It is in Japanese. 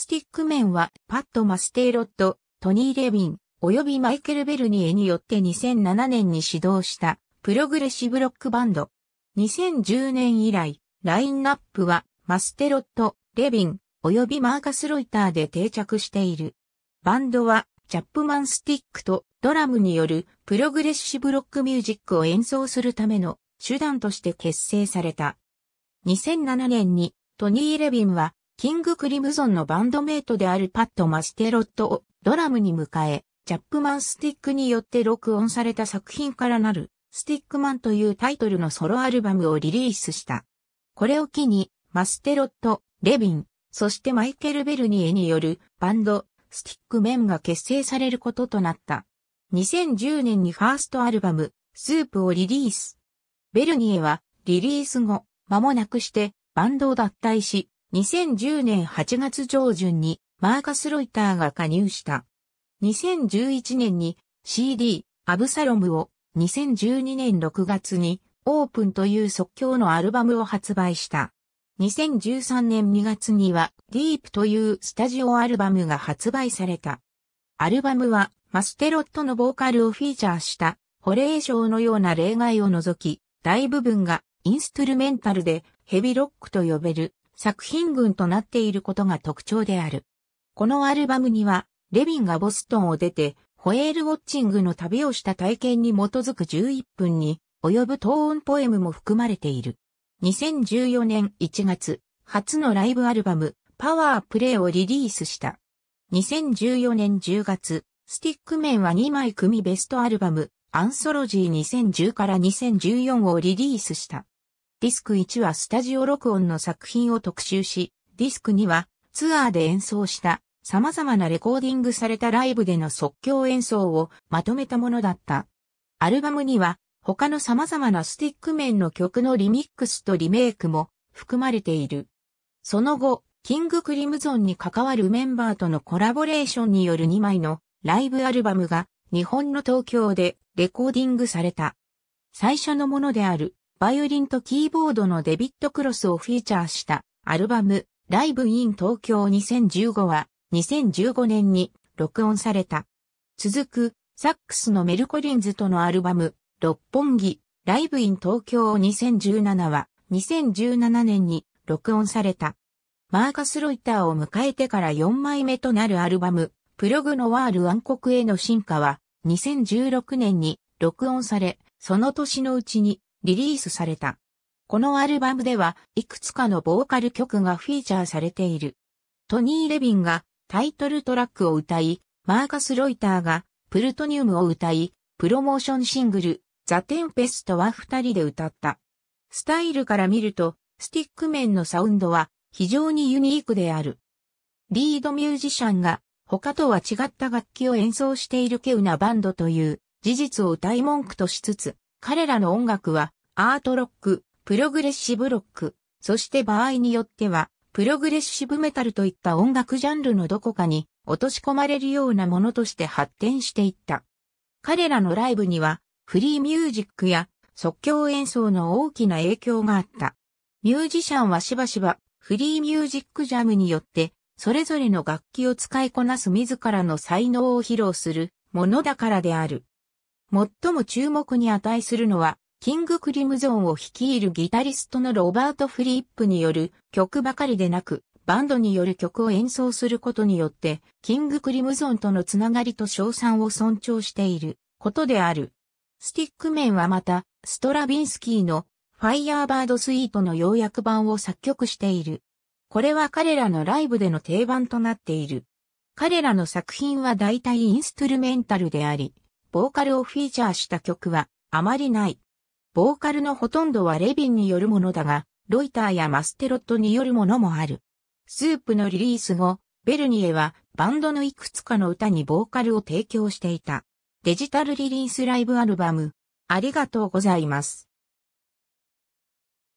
スティック面はパッド・マステイロット、トニー・レビン、及びマイケル・ベルニエによって2007年に始動したプログレッシブロックバンド。2010年以来、ラインナップはマステロット、レビン、及びマーカス・ロイターで定着している。バンドはチャップマンスティックとドラムによるプログレッシブロックミュージックを演奏するための手段として結成された。2007年にトニー・レビンはキングクリムゾンのバンドメイトであるパッド・マステロットをドラムに迎え、チャップマンスティックによって録音された作品からなる、スティックマンというタイトルのソロアルバムをリリースした。これを機に、マステロット、レビン、そしてマイケル・ベルニエによるバンド、スティックメンが結成されることとなった。2010年にファーストアルバム、スープをリリース。ベルニエはリリース後、間もなくしてバンドを脱退し、2010年8月上旬にマーカス・ロイターが加入した。2011年に CD アブサロムを2012年6月にオープンという即興のアルバムを発売した。2013年2月にはディープというスタジオアルバムが発売された。アルバムはマステロットのボーカルをフィーチャーした保冷症のような例外を除き、大部分がインストゥルメンタルでヘビロックと呼べる作品群となっていることが特徴である。このアルバムには、レビンがボストンを出て、ホエールウォッチングの旅をした体験に基づく11分に及ぶトーンポエムも含まれている。2014年1月、初のライブアルバム、パワープレイをリリースした。2014年10月、スティックメンは2枚組ベストアルバム、アンソロジー2010から2014をリリースした。ディスク1はスタジオ録音の作品を特集し、ディスク2はツアーで演奏した様々なレコーディングされたライブでの即興演奏をまとめたものだった。アルバムには他の様々なスティック面の曲のリミックスとリメイクも含まれている。その後、キングクリムゾンに関わるメンバーとのコラボレーションによる2枚のライブアルバムが日本の東京でレコーディングされた。最初のものであるバイオリンとキーボードのデビット・クロスをフィーチャーしたアルバムライブ・イン・東京2015は2015年に録音された。続くサックスのメルコリンズとのアルバム六本木ライブ・イン・東京2017は2017年に録音された。マーカス・ロイターを迎えてから4枚目となるアルバムプログノワール暗黒への進化は2016年に録音され、その年のうちにリリースされた。このアルバムでは、いくつかのボーカル曲がフィーチャーされている。トニー・レビンがタイトルトラックを歌い、マーカス・ロイターがプルトニウムを歌い、プロモーションシングル、ザ・テンペストは二人で歌った。スタイルから見ると、スティック面のサウンドは非常にユニークである。リードミュージシャンが他とは違った楽器を演奏しているケウなバンドという事実を歌い文句としつつ、彼らの音楽はアートロック、プログレッシブロック、そして場合によってはプログレッシブメタルといった音楽ジャンルのどこかに落とし込まれるようなものとして発展していった。彼らのライブにはフリーミュージックや即興演奏の大きな影響があった。ミュージシャンはしばしばフリーミュージックジャムによってそれぞれの楽器を使いこなす自らの才能を披露するものだからである。最も注目に値するのは、キングクリムゾンを率いるギタリストのロバート・フリップによる曲ばかりでなく、バンドによる曲を演奏することによって、キングクリムゾンとのつながりと賞賛を尊重していることである。スティックメンはまた、ストラビンスキーのファイヤーバードスイートの要約版を作曲している。これは彼らのライブでの定番となっている。彼らの作品は大体インストゥルメンタルであり、ボーカルをフィーチャーした曲はあまりない。ボーカルのほとんどはレビンによるものだが、ロイターやマステロットによるものもある。スープのリリース後、ベルニエはバンドのいくつかの歌にボーカルを提供していた。デジタルリリースライブアルバム、ありがとうございます。